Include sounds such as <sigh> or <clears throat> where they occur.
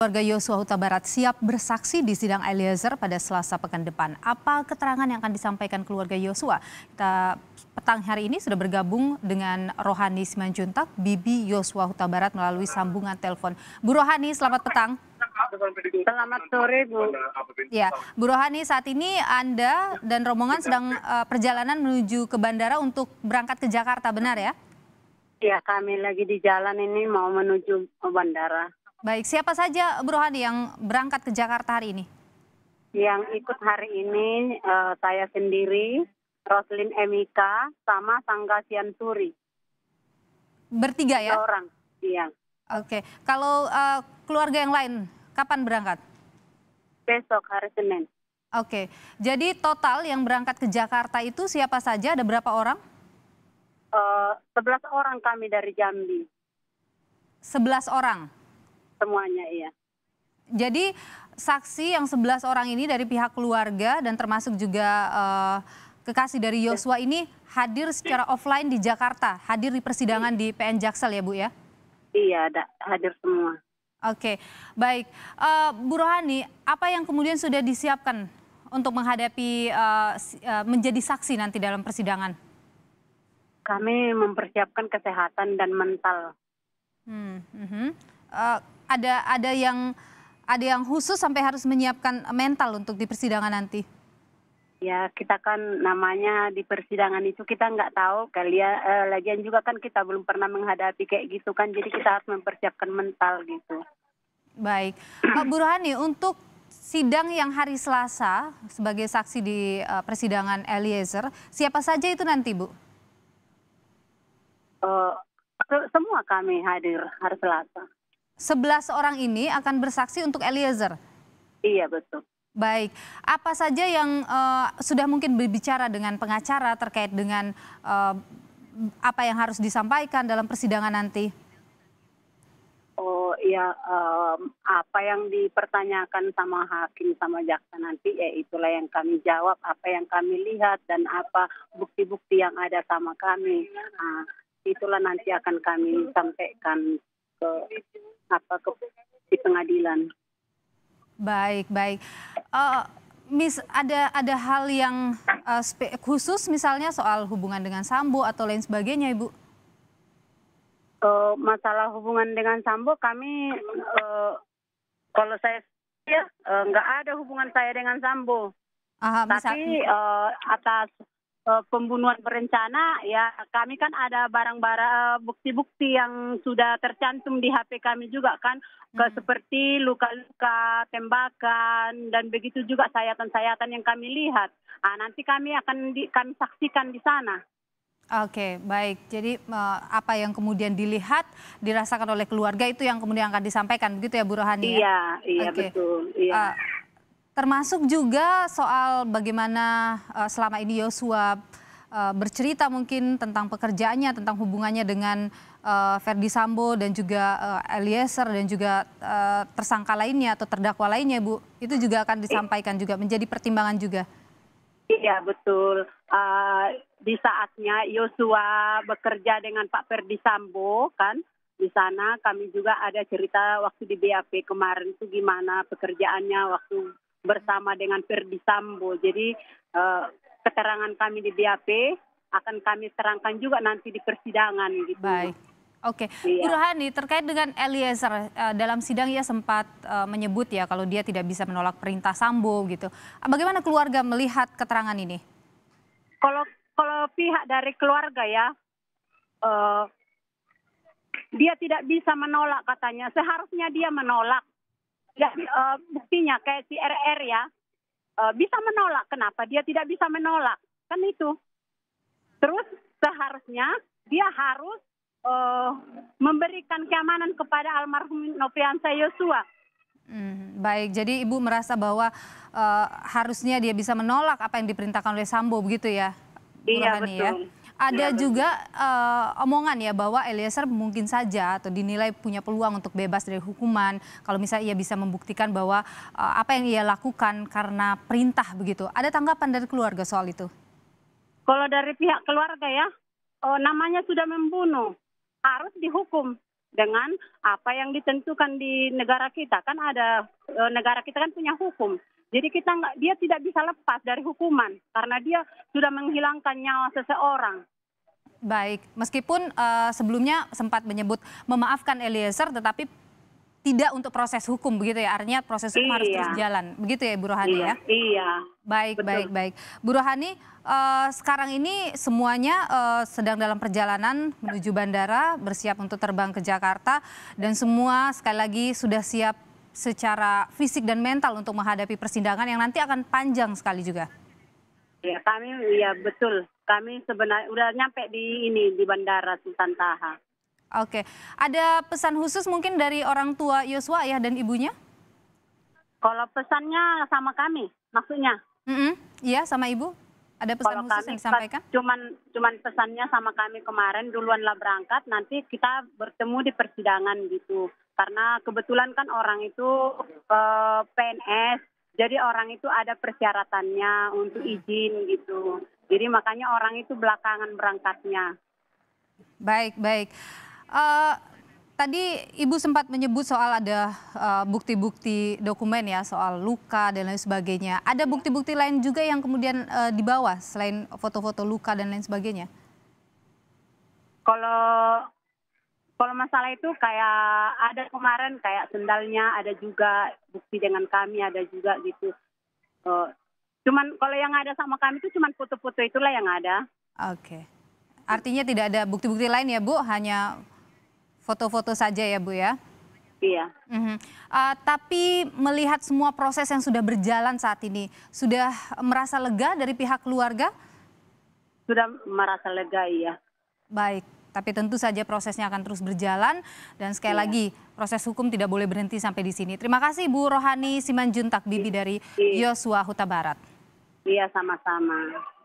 Keluarga Yosua Huta Barat siap bersaksi di sidang Eliezer pada Selasa pekan depan. Apa keterangan yang akan disampaikan keluarga Yosua? Kita petang hari ini sudah bergabung dengan Rohani Simanjuntak, Bibi Yosua Huta Barat melalui sambungan telepon. Bu Rohani, selamat petang. Selamat sore, Bu. Ya, Bu Rohani, saat ini Anda dan rombongan sedang uh, perjalanan menuju ke bandara untuk berangkat ke Jakarta, benar ya? Ya, kami lagi di jalan ini mau menuju ke bandara. Baik, siapa saja Bro yang berangkat ke Jakarta hari ini? Yang ikut hari ini uh, saya sendiri, Roslin Emika, sama Sangga Siansuri. Bertiga ya? Tiga orang, iya. Oke, kalau uh, keluarga yang lain kapan berangkat? Besok hari Senin. Oke, jadi total yang berangkat ke Jakarta itu siapa saja? Ada berapa orang? Uh, eh, 11 orang kami dari Jambi. Sebelas orang? semuanya iya. Jadi saksi yang 11 orang ini dari pihak keluarga dan termasuk juga uh, kekasih dari Yosua ini hadir secara offline di Jakarta, hadir di persidangan di PN Jaksel ya Bu ya? Iya, ada, hadir semua. Oke, baik. Uh, Bu Rohani, apa yang kemudian sudah disiapkan untuk menghadapi uh, menjadi saksi nanti dalam persidangan? Kami mempersiapkan kesehatan dan mental. Hmm, uh -huh. uh, ada ada yang ada yang khusus sampai harus menyiapkan mental untuk di persidangan nanti? Ya kita kan namanya di persidangan itu kita nggak tahu kalian Eh, lagian juga kan kita belum pernah menghadapi kayak gitu kan, jadi kita harus mempersiapkan mental gitu. Baik, Pak <clears throat> eh, Burhani untuk sidang yang hari Selasa sebagai saksi di uh, persidangan Eliezer, siapa saja itu nanti Bu? Uh, semua kami hadir hari Selasa. 11 orang ini akan bersaksi untuk Eliezer. Iya, betul. Baik, apa saja yang uh, sudah mungkin berbicara dengan pengacara terkait dengan uh, apa yang harus disampaikan dalam persidangan nanti? Oh ya, um, apa yang dipertanyakan sama hakim sama jaksa nanti ya itulah yang kami jawab, apa yang kami lihat dan apa bukti-bukti yang ada sama kami. Nah, itulah nanti akan kami sampaikan ke apa ke di pengadilan. Baik, baik. Uh, eh, Miss, ada ada hal yang uh, khusus misalnya soal hubungan dengan Sambo atau lain sebagainya, Ibu? Uh, masalah hubungan dengan Sambo, kami uh, kalau saya ya uh, nggak ada hubungan saya dengan Sambo. Aha, Tapi uh, atas Eh, pembunuhan berencana ya kami kan ada barang-barang eh, bukti-bukti yang sudah tercantum di HP kami juga kan ke hmm. seperti luka-luka tembakan dan begitu juga sayatan-sayatan yang kami lihat nah, nanti kami akan di, kami saksikan di sana Oke, baik. Jadi eh, apa yang kemudian dilihat, dirasakan oleh keluarga itu yang kemudian akan disampaikan, begitu ya Bu Rohani? Ya? Iya, iya Oke. betul. Iya. Uh, Termasuk juga soal bagaimana eh, selama ini Yosua eh, bercerita mungkin tentang pekerjaannya, tentang hubungannya dengan uh, eh, Verdi Sambo dan juga uh, Eliezer dan juga tersangka lainnya atau terdakwa lainnya, Bu. Itu juga akan disampaikan juga menjadi pertimbangan juga. Iya, betul. Uh, di saatnya Yosua bekerja dengan Pak Ferdi Sambo kan di sana kami juga ada cerita waktu di BAP kemarin itu gimana pekerjaannya waktu bersama dengan Ferdi Sambo. Jadi uh, keterangan kami di BAP akan kami terangkan juga nanti di persidangan gitu. Baik. Oke, iya. Bu terkait dengan Eliezer eh, dalam sidang ia sempat eh, menyebut ya kalau dia tidak bisa menolak perintah Sambo gitu. Bagaimana keluarga melihat keterangan ini? Kalau kalau pihak dari keluarga ya uh, dia tidak bisa menolak katanya. Seharusnya dia menolak ya uh, buktinya kayak si RR ya uh, bisa menolak. Kenapa dia tidak bisa menolak? Kan itu. Terus seharusnya dia harus uh, memberikan keamanan kepada almarhum Noviansa Yosua. Hmm, baik, jadi ibu merasa bahwa uh, harusnya dia bisa menolak apa yang diperintahkan oleh Sambo begitu ya? Iya ya? betul. Ya? ada juga uh, omongan ya bahwa Eliezer mungkin saja atau dinilai punya peluang untuk bebas dari hukuman kalau misalnya ia bisa membuktikan bahwa uh, apa yang ia lakukan karena perintah begitu. Ada tanggapan dari keluarga soal itu? Kalau dari pihak keluarga ya, oh, namanya sudah membunuh, harus dihukum dengan apa yang ditentukan di negara kita kan ada negara kita kan punya hukum jadi kita nggak, dia tidak bisa lepas dari hukuman karena dia sudah menghilangkan nyawa seseorang. Baik, meskipun uh, sebelumnya sempat menyebut memaafkan Eliezer, tetapi tidak untuk proses hukum begitu ya artinya proses hukum iya. harus terus jalan begitu ya Ibu Rohani iya, ya iya baik Betul. baik baik Bu Rohani uh, sekarang ini semuanya uh, sedang dalam perjalanan menuju bandara bersiap untuk terbang ke Jakarta dan semua sekali lagi sudah siap secara fisik dan mental untuk menghadapi persidangan yang nanti akan panjang sekali juga. Ya kami ya betul kami sebenarnya udah nyampe di ini di bandara Sultan Taha. Oke, ada pesan khusus mungkin dari orang tua Yosua ya dan ibunya? Kalau pesannya sama kami, maksudnya? Iya mm -hmm. sama ibu. Ada pesan Kalau khusus kami, yang disampaikan? Cuman cuman pesannya sama kami kemarin duluanlah berangkat, nanti kita bertemu di persidangan gitu karena kebetulan kan orang itu uh, eh, PNS jadi orang itu ada persyaratannya untuk izin gitu jadi makanya orang itu belakangan berangkatnya baik baik uh, tadi ibu sempat menyebut soal ada eh, bukti-bukti uh, dokumen ya soal luka dan lain sebagainya ada iya. bukti-bukti lain juga yang kemudian uh, dibawa selain foto-foto luka dan lain sebagainya kalau kalau masalah itu kayak ada kemarin kayak sendalnya ada juga bukti dengan kami ada juga gitu. Uh, cuman kalau yang ada sama kami itu cuman foto-foto itulah yang ada. Oke. Okay. Artinya tidak ada bukti-bukti lain ya Bu, hanya foto-foto saja ya Bu ya? Iya. Mm -hmm. uh, tapi melihat semua proses yang sudah berjalan saat ini, sudah merasa lega dari pihak keluarga? Sudah merasa lega ya Baik. Tapi tentu saja prosesnya akan terus berjalan dan sekali ya. lagi proses hukum tidak boleh berhenti sampai di sini. Terima kasih Bu Rohani Simanjuntak Bibi iya. dari Yosua Huta Barat. Iya sama-sama.